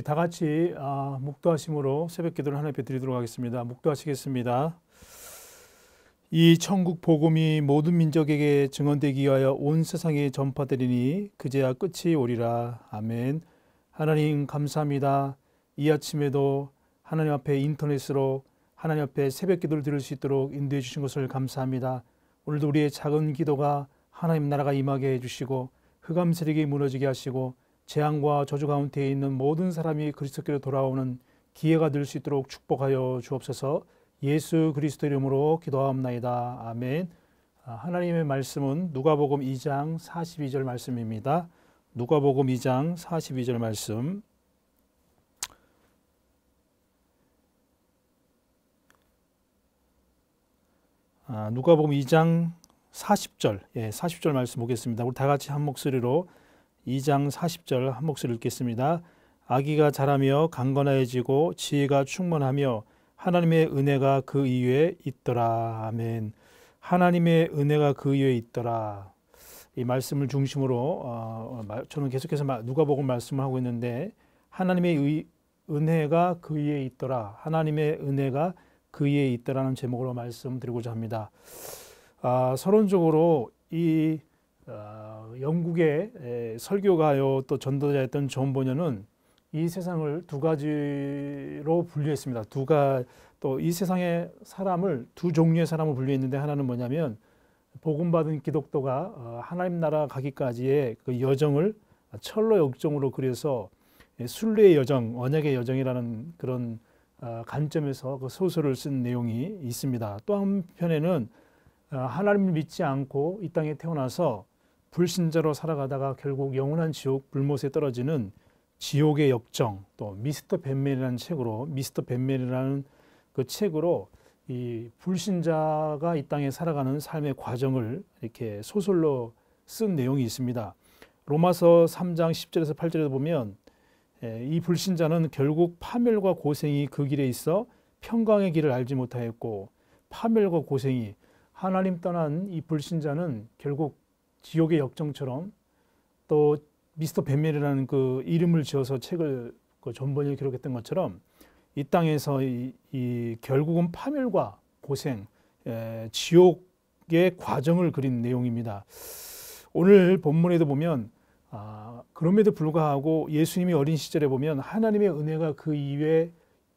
우리 다 같이 아, 묵도하심으로 새벽 기도를 하나님께 드리도록 하겠습니다. 묵도하시겠습니다. 이 천국 복음이 모든 민족에게 증언되기 위하여 온 세상에 전파되리니 그제야 끝이 오리라. 아멘. 하나님 감사합니다. 이 아침에도 하나님 앞에 인터넷으로 하나님 앞에 새벽 기도를 드릴 수 있도록 인도해 주신 것을 감사합니다. 오늘도 우리의 작은 기도가 하나님 나라가 임하게 해주시고 흑암 세력이 무너지게 하시고 재앙과 저주 가운데 있는 모든 사람이 그리스도께로 돌아오는 기회가 될 수 있도록 축복하여 주옵소서. 예수 그리스도 이름으로 기도하옵나이다. 아멘. 아, 하나님의 말씀은 누가복음 2장 42절 말씀입니다. 누가복음 2장 42절 말씀. 아, 누가복음 2장 40절, 예, 40절 말씀 보겠습니다. 우리 다 같이 한 목소리로 2장 40절 한 목소리 읽겠습니다. 아기가 자라며 강건하지고 지혜가 충만하며 하나님의 은혜가 그 이외에 있더라. 아멘. 하나님의 은혜가 그 이외에 있더라. 이 말씀을 중심으로 어, 어 저는 계속해서 누가복음 말씀을 하고 있는데 하나님의 의, 은혜가 그 위에 있더라. 하나님의 은혜가 그 위에 있더라는 제목으로 말씀드리고자 합니다. 아, 서론적으로 이 어, 영국의 설교가요 또 전도자였던 존 보녀는 이 세상을 두 가지로 분류했습니다. 두가 또이 세상의 사람을 두 종류의 사람을 분류했는데 하나는 뭐냐면 복음 받은 기독도가 어, 하나님 나라 가기까지의 그 여정을 철로 역정으로 그려서 순례의 여정, 언약의 여정이라는 그런 아, 관점에서 그 소설을 쓴 내용이 있습니다. 또 한편에는 아, 하나님을 믿지 않고 이 땅에 태어나서 불신자로 살아가다가 결국 영원한 지옥 불못에 떨어지는 지옥의 역정 또 미스터 벤맨이라는 책으로 미스터 벤맨이라는 그 책으로 이 불신자가 이 땅에 살아가는 삶의 과정을 이렇게 소설로 쓴 내용이 있습니다. 로마서 3장 10절에서 8절에 보면 예, 이 불신자는 결국 파멸과 고생이 그 길에 있어 평강의 길을 알지 못하였고 파멸과 고생이 하나님 떠난 이 불신자는 결국 지옥의 역정처럼 또 미스터 벤멜이라는 그 이름을 지어서 책을 그 전번에 기록했던 것처럼 이 땅에서 이, 이 결국은 파멸과 고생, 에, 지옥의 과정을 그린 내용입니다. 오늘 본문에도 보면 아, 그럼에도 불구하고 예수님이 어린 시절에 보면 하나님의 은혜가 그 이외에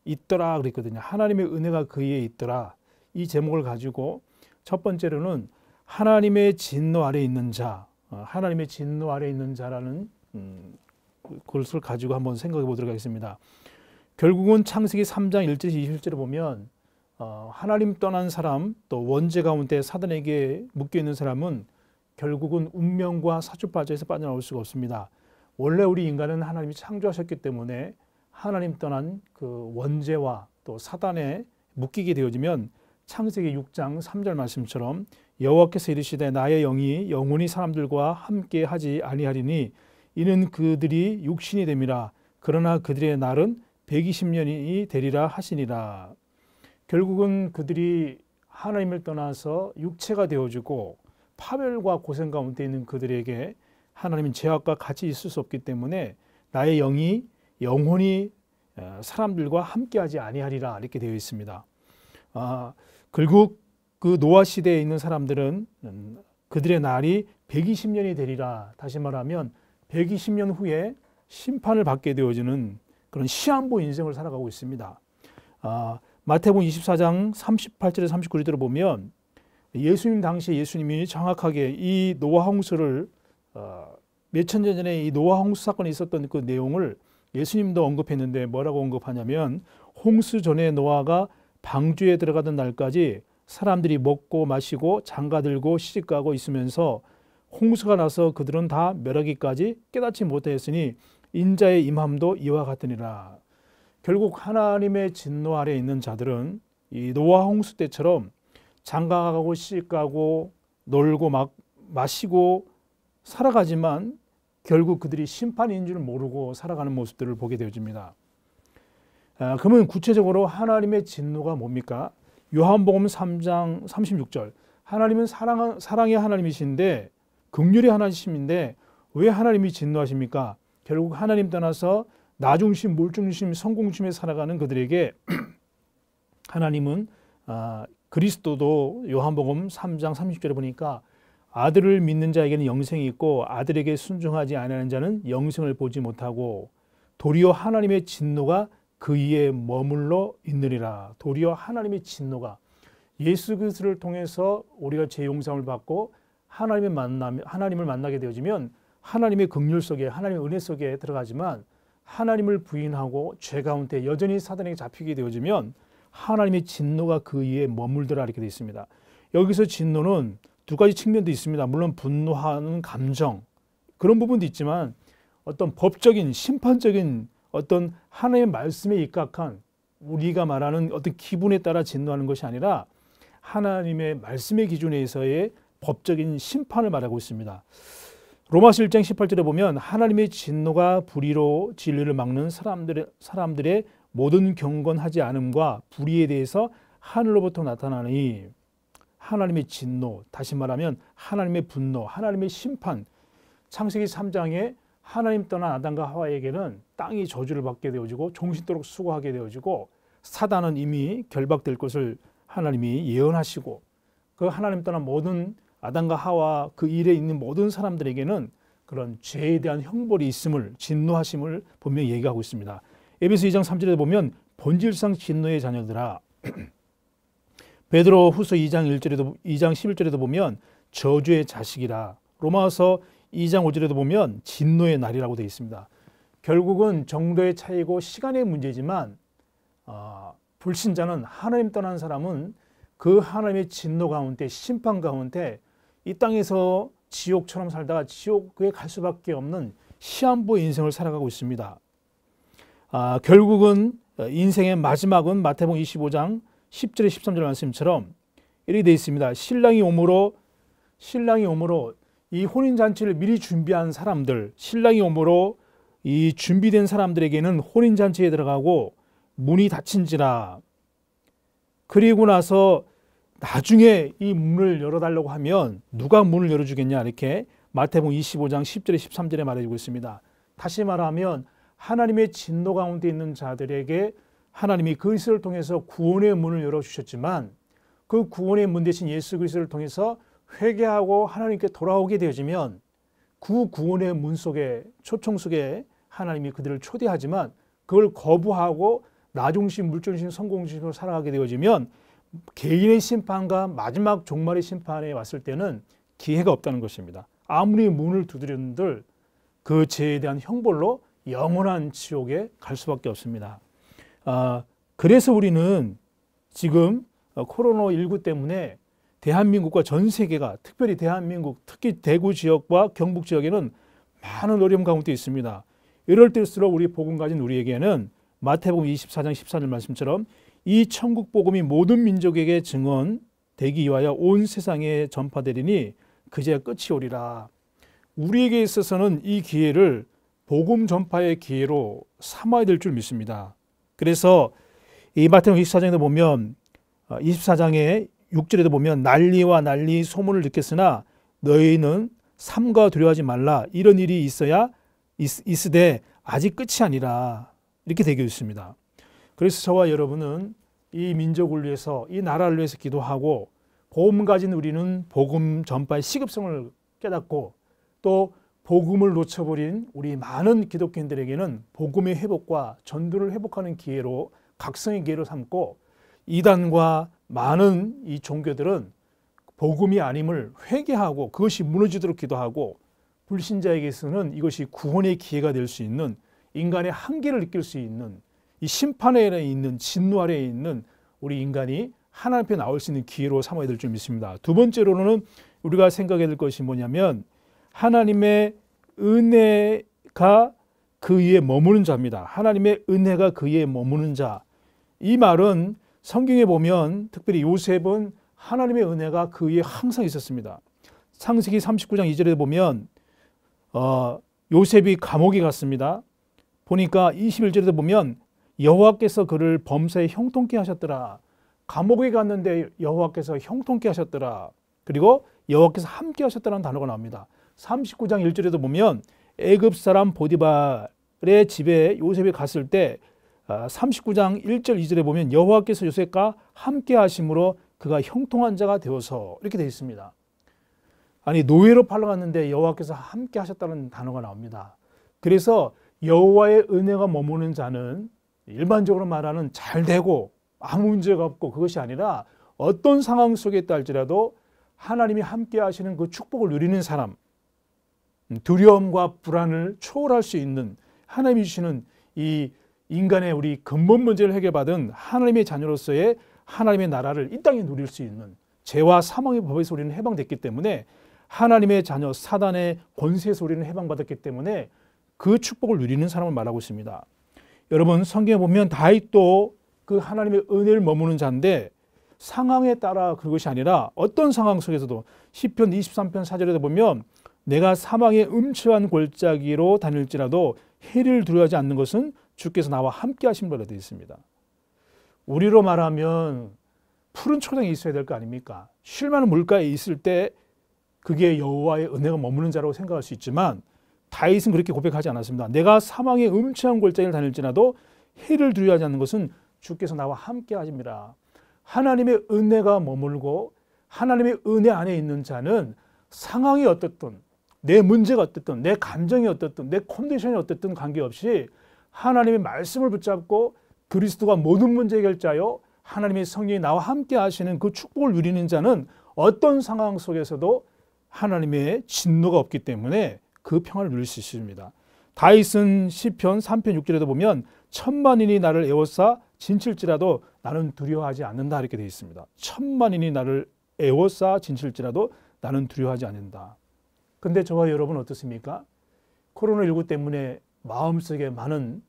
있더라 그랬거든요. 하나님의 은혜가 그에 있더라. 이 제목을 가지고 첫 번째로는 하나님의 진노 아래 있는 자, 어, 하나님의 진노 아래 있는 자라는 음, 그 그것을 가지고 한번 생각해 보도록 하겠습니다. 결국은 창세기 3장 1절 20절을 보면 어, 하나님 떠난 사람 또 원죄 가운데 사단에게 묶여 있는 사람은 결국은 운명과 사주파자에서 빠져나올 수가 없습니다. 원래 우리 인간은 하나님이 창조하셨기 때문에 하나님 떠난 그 원죄와 또 사단에 묶이게 되어지면 창세기 6장 3절 말씀처럼 여호와께서 이르시되 나의 영이 영원히 사람들과 함께 하지 아니하리니 이는 그들이 육신이 됨이라 그러나 그들의 날은 120년이 되리라 하시니라 결국은 그들이 하나님을 떠나서 육체가 되어주고 파멸과 고생 가운데 있는 그들에게 하나님은 제약과 같이 있을 수 없기 때문에 나의 영이 영혼이 어, 사람들과 함께하지 아니하리라 이렇게 되어 있습니다. 아, 결국 그 노아 시대에 있는 사람들은 그들의 날이 120년이 되리라 다시 말하면 120년 후에 심판을 받게 되어지는 그런 시한부 인생을 살아가고 있습니다. 아, 마태복음 24장 3 8절에 39절을 보면 예수님 당시 예수님이 정확하게 이 노아 홍수를 어, 몇천 년 전에 이 노아 홍수 사건이 있었던 그 내용을 예수님도 언급했는데 뭐라고 언급하냐면 홍수 전에 노아가 방주에 들어가던 날까지 사람들이 먹고 마시고 장가들고 시집가고 있으면서 홍수가 나서 그들은 다 멸하기까지 깨닫지 못하였으니 인자의 임함도 이와 같으니라. 결국 하나님의 진노 아래 있는 자들은 이 노아 홍수 때처럼 장가가고 시집가고 놀고 막 마시고 살아가지만 결국 그들이 심판인 줄 모르고 살아가는 모습들을 보게 되어집니다. 아, 그러면 구체적으로 하나님의 진노가 뭡니까? 요한복음 3장 36절 하나님은 사랑, 사랑의 하나님이신데 극률의 하나님이신데 왜 하나님이 진노하십니까? 결국 하나님 떠나서 나중심, 물중심, 성공심에 살아가는 그들에게 하나님은 아, 그리스도도 요한복음 3장 30절에 보니까 아들을 믿는 자에게는 영생이 있고 아들에게 순종하지 않는 자는 영생을 보지 못하고 도리어 하나님의 진노가 그 이에 머물러 있느니라 도리어 하나님의 진노가 예수 그리스도를 통해서 우리가 죄 용서함을 받고 하나님의 만남 하나님을 만나게 되어지면 하나님의 긍휼 속에 하나님의 은혜 속에 들어가지만 하나님을 부인하고 죄 가운데 여전히 사단에게 잡히게 되어지면 하나님의 진노가 그 이에 머물더라 이렇게 되어 있습니다. 여기서 진노는 두 가지 측면도 있습니다. 물론 분노하는 감정 그런 부분도 있지만 어떤 법적인 심판적인 어떤 하나님의 말씀에 입각한 우리가 말하는 어떤 기분에 따라 진노하는 것이 아니라 하나님의 말씀의 기준에서의 법적인 심판을 말하고 있습니다. 로마서 1장 18절에 보면 하나님의 진노가 불의로 진리를 막는 사람들의 사람들의 모든 경건하지 않음과 불의에 대해서 하늘로부터 나타나니 하나님의 진노, 다시 말하면 하나님의 분노, 하나님의 심판. 창세기 3장에 하나님 떠난 아담과 하와에게는 땅이 저주를 받게 되어지고 종신토록 수고하게 되어지고 사단은 이미 결박될 것을 하나님이 예언하시고 그 하나님 떠난 모든 아담과 하와 그 일에 있는 모든 사람들에게는 그런 죄에 대한 형벌이 있음을 진노하심을 분명히 얘기하고 있습니다. 에베소 2장 3절에 보면 본질상 진노의 자녀들아 베드로 후서 2장 1절에도 2장 11절에도 보면 저주의 자식이라 로마서 2장 5절에도 보면 진노의 날이라고 되어 있습니다. 결국은 정도의 차이고 시간의 문제지만 어, 불신자는 하나님 떠난 사람은 그 하나님의 진노 가운데 심판 가운데 이 땅에서 지옥처럼 살다가 지옥에 갈 수밖에 없는 시한부 인생을 살아가고 있습니다. 아, 결국은 인생의 마지막은 마태복음 25장 10절에 13절 말씀처럼 이렇게 되어 있습니다. 신랑이 오므로 신랑이 오므로 이 혼인 잔치를 미리 준비한 사람들, 신랑이 오므로 이 준비된 사람들에게는 혼인 잔치에 들어가고 문이 닫힌지라. 그리고 나서 나중에 이 문을 열어달라고 하면 누가 문을 열어주겠냐 이렇게 마태복 25장 10절에 13절에 말해주고 있습니다. 다시 말하면 하나님의 진노 가운데 있는 자들에게 하나님이 그리스도를 통해서 구원의 문을 열어주셨지만 그 구원의 문 대신 예수 그리스도를 통해서 회개하고 하나님께 돌아오게 되어지면 구 구원의 문 속에 초청 속에 하나님이 그들을 초대하지만 그걸 거부하고 나중심, 물중심, 성공심으로 살아가게 되어지면 개인의 심판과 마지막 종말의 심판에 왔을 때는 기회가 없다는 것입니다. 아무리 문을 두드렸는들 그 죄에 대한 형벌로 영원한 지옥에 갈 수밖에 없습니다. 아, 그래서 우리는 지금 어, 코로나19 때문에 대한민국과 전 세계가 특별히 대한민국 특히 대구 지역과 경북 지역에는 많은 어려움 가운데 있습니다. 이럴 때일수록 우리 복음 가진 우리에게는 마태복음 24장 14절 말씀처럼 이 천국 복음이 모든 민족에게 증언되기 위하여 온 세상에 전파되리니 그제야 끝이 오리라. 우리에게 있어서는 이 기회를 복음 전파의 기회로 삼아야 될 줄 믿습니다. 그래서 이 마태복음 2 4장에 보면 24장에 어, 6절에도 보면 난리와 난리 소문을 듣겠으나 너희는 삼가 두려워하지 말라 이런 일이 있어야 있, 으되 아직 끝이 아니라 이렇게 되어 있습니다. 그래서 저와 여러분은 이 민족을 위해서 이 나라를 위해서 기도하고 복음 가진 우리는 복음 전파의 시급성을 깨닫고 또 복음을 놓쳐버린 우리 많은 기독교인들에게는 복음의 회복과 전도를 회복하는 기회로 각성의 기회로 삼고 이단과 많은 이 종교들은 복음이 아님을 회개하고 그것이 무너지도록 기도하고 불신자에게서는 이것이 구원의 기회가 될 수 있는 인간의 한계를 느낄 수 있는 이 심판에 있는 진노 아래에 있는 우리 인간이 하나님 앞에 나올 수 있는 기회로 삼아야 될줄있습니다두 번째로는 우리가 생각해야 될 것이 뭐냐면 하나님의 은혜가 그 위에 머무는 자입니다. 하나님의 은혜가 그 위에 머무는 자. 이 말은 성경에 보면 특별히 요셉은 하나님의 은혜가 그에 위 항상 있었습니다. 상세기 39장 2절에 보면 어, 요셉이 감옥에 갔습니다. 보니까 21절에 보면 여호와께서 그를 범사에 형통케 하셨더라. 감옥에 갔는데 여호와께서 형통케 하셨더라. 그리고 여호와께서 함께 하셨다는 단어가 나옵니다. 39장 1절에도 보면 애굽 사람 보디발의 집에 요셉이 갔을 때 39장 아, 1절 2절에 보면 여호와께서 요셉과 함께 하심으로 그가 형통한 자가 되어서 이렇게 되어 있습니다. 아니 노예로 팔려갔는데 여호와께서 함께 하셨다는 단어가 나옵니다. 그래서 여호와의 은혜가 머무는 자는 일반적으로 말하는 잘 되고 아무 문제가 없고 그것이 아니라 어떤 상황 속에 있다 할지라도 하나님이 함께 하시는 그 축복을 누리는 사람 음, 두려움과 불안을 초월할 수 있는 하나님이 주시는 이 인간의 우리 근본 문제를 해결받은 하나님의 자녀로서의 하나님의 나라를 이 땅에 누릴 수 있는 죄와 사망의 법에서 우리는 해방됐기 때문에 하나님의 자녀 사단의 권세에서 우리는 해방받았기 때문에 그 축복을 누리는 사람을 말하고 있습니다. 여러분 성경에 보면 다윗도 그 하나님의 은혜를 머무는 자인데 상황에 따라 그것이 아니라 어떤 상황 속에서도 시편 23편 4절에도 보면 내가 사망의 음침한 골짜기로 다닐지라도 해를 두려워하지 않는 것은 주께서 나와 함께 하신으로 되어 있습니다. 우리로 말하면 푸른 초장이 있어야 될 거 아닙니까? 쉴만한 물가에 있을 때 그게 여호와의 은혜가 머무는 자라고 생각할 수 있지만 다윗은 그렇게 고백하지 않았습니다. 내가 사망의 음침한 골짜기를 다닐지라도 해를 두려워하지 않는 것은 주께서 나와 함께 하십니다. 하나님의 은혜가 머물고 하나님의 은혜 안에 있는 자는 상황이 어떻든 내 문제가 어떻든 내 감정이 어떻든 내 컨디션이 어떻든 관계없이 하나님의 말씀을 붙잡고 그리스도가 모든 문제 해결자요 하나님의 성령이 나와 함께 하시는 그 축복을 누리는 자는 어떤 상황 속에서도 하나님의 진노가 없기 때문에 그 평화를 누릴 수 있습니다. 다윗은 시편 3편 6절에도 보면 천만인이 나를 애워싸 진칠지라도 나는 두려워하지 않는다 이렇게 되어 있습니다. 천만인이 나를 애워싸 진칠지라도 나는 두려워하지 않는다. 근데 저와 여러분 어떻습니까? 코로나19 때문에 마음속에 많은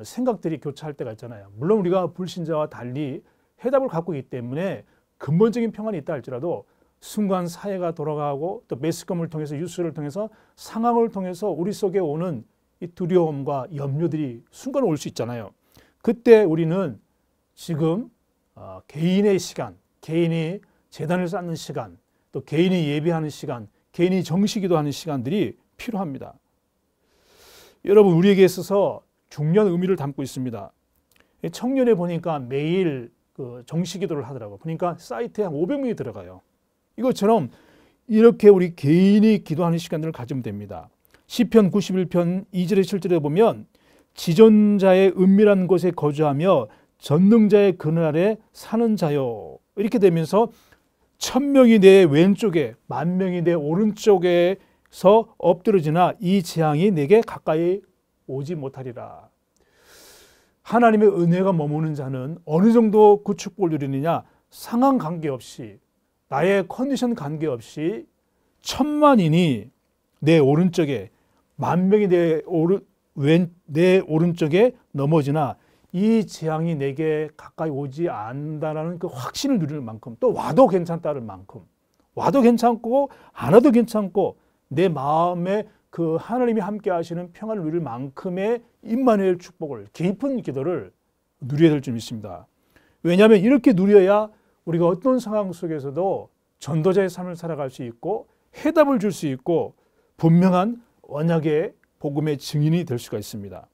생각들이 교차할 때가 있잖아요. 물론 우리가 불신자와 달리 해답을 갖고 있기 때문에 근본적인 평안이 있다 할지라도 순간 사회가 돌아가고 또 매스컴을 통해서 뉴스를 통해서 상황을 통해서 우리 속에 오는 이 두려움과 염려들이 순간 올 수 있잖아요. 그때 우리는 지금 어, 개인의 시간, 개인이 재단을 쌓는 시간, 또 개인이 예배하는 시간, 개인이 정시기도 하는 시간들이 필요합니다. 여러분 우리에게 있어서 중요한 의미를 담고 있습니다. 청년에 보니까 매일 그 정시 기도를 하더라고. 보니까 사이트에 한 500명이 들어가요. 이것처럼 이렇게 우리 개인이 기도하는 시간들을 가지면 됩니다. 시편 91편 2절에 7절에 보면 지존자의 은밀한 곳에 거주하며 전능자의 그늘 아래 사는 자요. 이렇게 되면서 천 명이 내 왼쪽에 만 명이 내 오른쪽에 서 엎드러지나 이 재앙이 내게 가까이 오지 못하리라. 하나님의 은혜가 머무는 자는 어느 정도 그 축복을 누리느냐 상황 관계없이 나의 컨디션 관계없이 천만인이 내 오른쪽에 만 명이 내 오른 왼내 오른쪽에 넘어지나 이 재앙이 내게 가까이 오지 않다라는그 확신을 누릴 만큼 또 와도 괜찮다는 만큼 와도 괜찮고 안 와도 괜찮고 내 마음에 그 하나님이 함께 하시는 평안을 누릴 만큼의 임마누엘 축복을 깊은 기도를 누려야 될줄 믿습니다. 왜냐하면 이렇게 누려야 우리가 어떤 상황 속에서도 전도자의 삶을 살아갈 수 있고 해답을 줄 수 있고 분명한 언약의 복음의 증인이 될 수가 있습니다.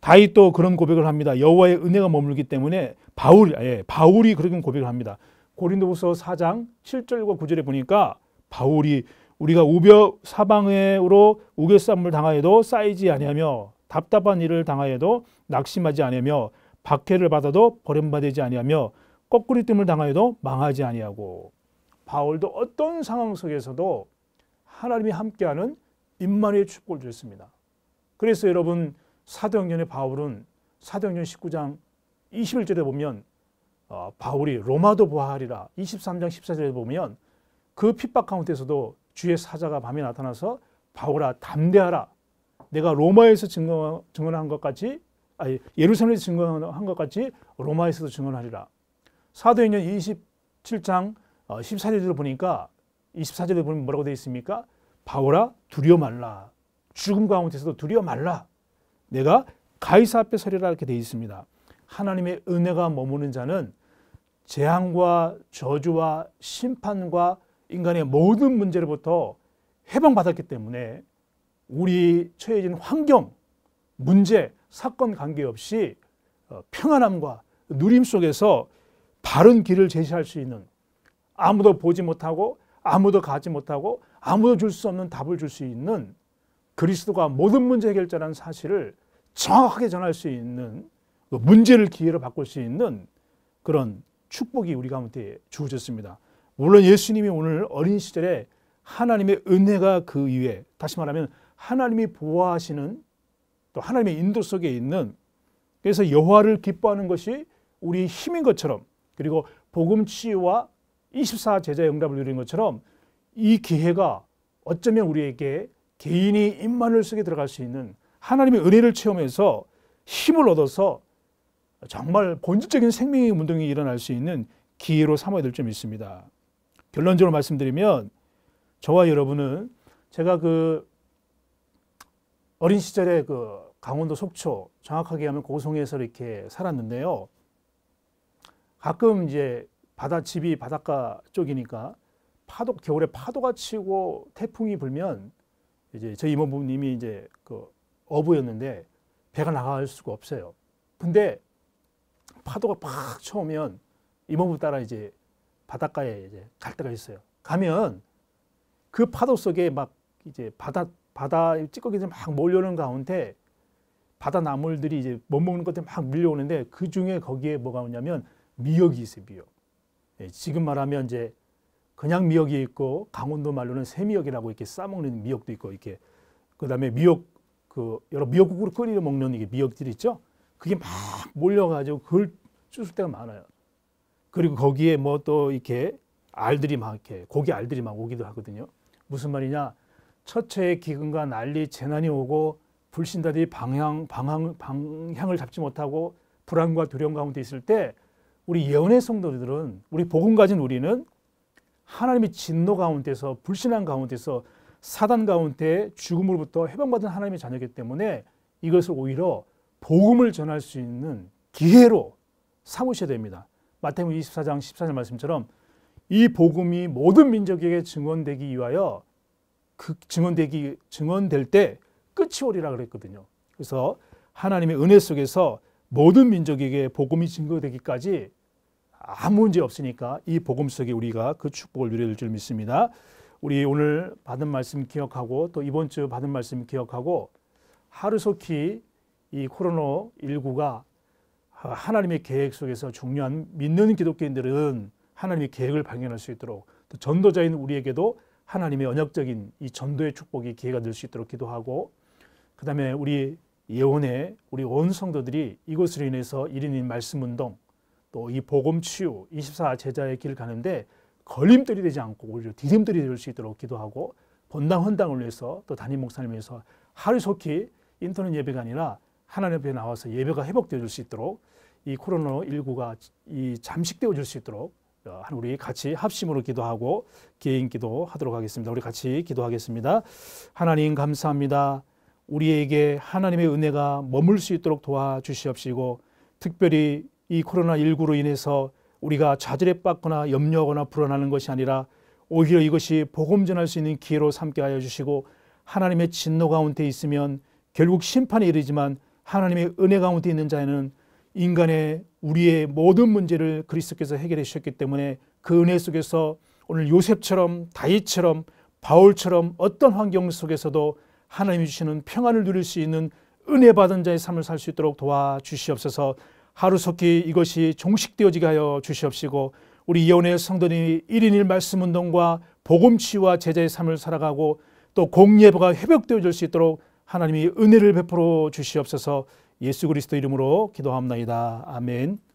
다윗도 그런 고백을 합니다. 여호와의 은혜가 머물기 때문에 바울, 아, 예, 바울이 그런 고백을 합니다. 고린도후서 4장 7절과 9절에 보니까 바울이 우리가 우벼 사방으로 우겨쌈을 당하여도 쌓이지 아니하며 답답한 일을 당하여도 낙심하지 아니하며 박해를 받아도 버림받지 아니하며 거꾸리 뜸을 당하여도 망하지 아니하고 바울도 어떤 상황 속에서도 하나님이 함께하는 임만의 축복을 주셨습니다. 그래서 여러분 사도행전의 바울은 사도행전 19장 21절에 보면 어, 바울이 로마도 보하리라 23장 14절에 보면 그 핍박 가운데서도 주의 사자가 밤에 나타나서 바울아 담대하라. 내가 로마에서 증거, 증언한 것까지 아니 예루살렘에서 증언한 것까지 로마에서도 증언하리라. 사도행전 27장 14절을 어, 보니까 24절에 보면 뭐라고 되어 있습니까? 바울아 두려워 말라. 죽음 가운데서도 두려워 말라. 내가 가이사 앞에 서리라 이렇게 되어 있습니다. 하나님의 은혜가 머무는 자는 재앙과 저주와 심판과 인간의 모든 문제로부터 해방받았기 때문에 우리 처해진 환경, 문제, 사건 관계없이 어, 평안함과 누림 속에서 바른 길을 제시할 수 있는 아무도 보지 못하고 아무도 가지 못하고 아무도 줄 수 없는 답을 줄 수 있는 그리스도가 모든 문제 해결자라는 사실을 정확하게 전할 수 있는 문제를 기회로 바꿀 수 있는 그런 축복이 우리 가운데 주어졌습니다. 물론 예수님이 오늘 어린 시절에 하나님의 은혜가 그 위에 다시 말하면 하나님이 보호하시는 또 하나님의 인도 속에 있는 그래서 여호와를 기뻐하는 것이 우리 힘인 것처럼 그리고 복음 치유와 2 4제자영 응답을 누리는 것처럼 이 기회가 어쩌면 우리에게 개인이 입만을 쓰게 들어갈 수 있는 하나님의 은혜를 체험해서 힘을 얻어서 정말 본질적인 생명의 운동이 일어날 수 있는 기회로 삼아야 될 점이 있습니다. 결론적으로 말씀드리면 저와 여러분은 제가 그 어린 시절에 그 강원도 속초 정확하게 하면 고성에서 이렇게 살았는데요. 가끔 이제 바다 집이 바닷가 쪽이니까 파도 겨울에 파도가 치고 태풍이 불면 이제 저희 임원부님이 이제 그 어부였는데 배가 나갈 수가 없어요. 근데 파도가 팍 쳐오면 이모부 따라 이제 바닷가에 이제 갈 때가 있어요. 가면 그 파도 속에 막 이제 바다 바다 찌꺼기들이 막 몰려오는 가운데 바다 나물들이 이제 못 먹는 것들이 막 밀려오는데 그 중에 거기에 뭐가 오냐면 미역이 있어요. 미역. 예, 지금 말하면 이제 그냥 미역이 있고 강원도 말로는 새미역이라고 이렇게 싸먹는 미역도 있고 이렇게 그다음에 미역 그 여러 미역국으로 끓여 먹는 이게 미역들 이 있죠. 그게 막 몰려가지고 그걸 쭈을 때가 많아요. 그리고 거기에 뭐 또 이렇게 알들이 막 이렇게 고기 알들이 막 오기도 하거든요. 무슨 말이냐? 처체의 기근과 난리 재난이 오고 불신자들이 방향 방향 방향을 잡지 못하고 불안과 두려움 가운데 있을 때 우리 예언의 성도들은 우리 복음 가진 우리는 하나님의 진노 가운데서 불신한 가운데서 사단 가운데 죽음으로부터 해방받은 하나님의 자녀이기 때문에 이것을 오히려 복음을 전할 수 있는 기회로 삼으셔야 됩니다. 마태복음 24장 14절 말씀처럼 이 복음이 모든 민족에게 증언되기 위하여 그 증언되기 증언될 때 끝이 오리라 그랬거든요. 그래서 하나님의 은혜 속에서 모든 민족에게 복음이 증거되기까지 아무 문제 없으니까 이 복음 속에 우리가 그 축복을 누릴 줄 믿습니다. 우리 오늘 받은 말씀 기억하고 또 이번 주 받은 말씀 기억하고 하루속히 이 코로나 19가 어, 하나님의 계획 속에서 중요한 믿는 기독교인들은 하나님의 계획을 발견할 수 있도록 또 전도자인 우리에게도 하나님의 언약적인 이 전도의 축복이 기회가 될 수 있도록 기도하고 그 다음에 우리 예원의 우리 온 성도들이 이것으로 인해서 1인인 말씀운동 또 이 복음 치유 24 제자의 길을 가는데 걸림돌이 되지 않고 오히려 디딤돌이 될 수 있도록 기도하고 본당 헌당을 위해서 또 담임 목사님을 위해서 하루속히 인터넷 예배가 아니라 하나님 앞에 나와서 예배가 회복되어 줄 수 있도록 이 코로나19가 이 잠식되어 질수 있도록 어, 우리 같이 합심으로 기도하고 개인 기도하도록 하겠습니다. 우리 같이 기도하겠습니다. 하나님 감사합니다. 우리에게 하나님의 은혜가 머물 수 있도록 도와주시옵시고 특별히 이 코로나19로 인해서 우리가 좌절에 빠거나 염려하거나 불안하는 것이 아니라 오히려 이것이 복음 전할 수 있는 기회로 삼게 하여 주시고 하나님의 진노 가운데 있으면 결국 심판에 이르지만 하나님의 은혜 가운데 있는 자에는 인간의 우리의 모든 문제를 그리스도께서 해결해 주셨기 때문에 그 은혜 속에서 오늘 요셉처럼 다윗처럼 바울처럼 어떤 환경 속에서도 하나님이 주시는 평안을 누릴 수 있는 은혜 받은 자의 삶을 살 수 있도록 도와주시옵소서 하루속히 이것이 종식되어지게 하여 주시옵시고 우리 이혼의 성도님이 1인 1 말씀 운동과 복음치유와 제자의 삶을 살아가고 또 공예부가 회복되어질 수 있도록 하나님이 은혜를 베풀어 주시옵소서 예수 그리스도 이름으로 기도합나이다. 아멘.